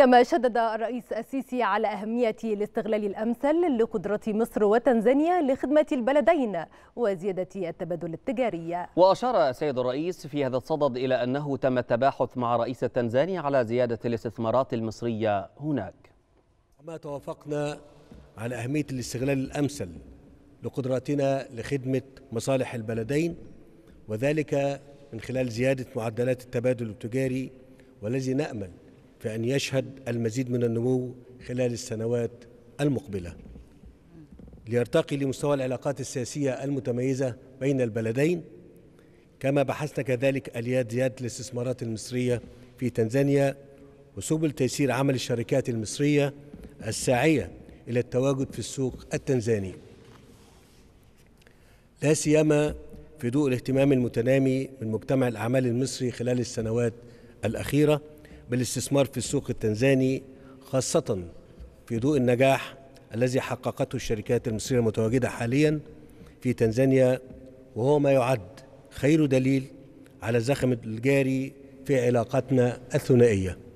كما شدد الرئيس السيسي على أهمية الاستغلال الأمثل لقدرة مصر وتنزانيا لخدمة البلدين وزيادة التبادل التجاري وأشار سيد الرئيس في هذا الصدد إلى أنه تم التباحث مع رئيس تنزانيا على زيادة الاستثمارات المصرية هناك ما توافقنا على أهمية الاستغلال الأمثل لقدراتنا لخدمة مصالح البلدين وذلك من خلال زيادة معدلات التبادل التجاري والذي نأمل في أن يشهد المزيد من النمو خلال السنوات المقبلة ليرتقي لمستوى العلاقات السياسية المتميزة بين البلدين كما بحثنا كذلك آليات زيادة الاستثمارات المصرية في تنزانيا وسبل تيسير عمل الشركات المصرية الساعية إلى التواجد في السوق التنزاني لا سيما في ضوء الاهتمام المتنامي من مجتمع الأعمال المصري خلال السنوات الأخيرة بالاستثمار في السوق التنزاني خاصة في ضوء النجاح الذي حققته الشركات المصرية المتواجدة حاليا في تنزانيا وهو ما يعد خير دليل على الزخم الجاري في علاقاتنا الثنائيه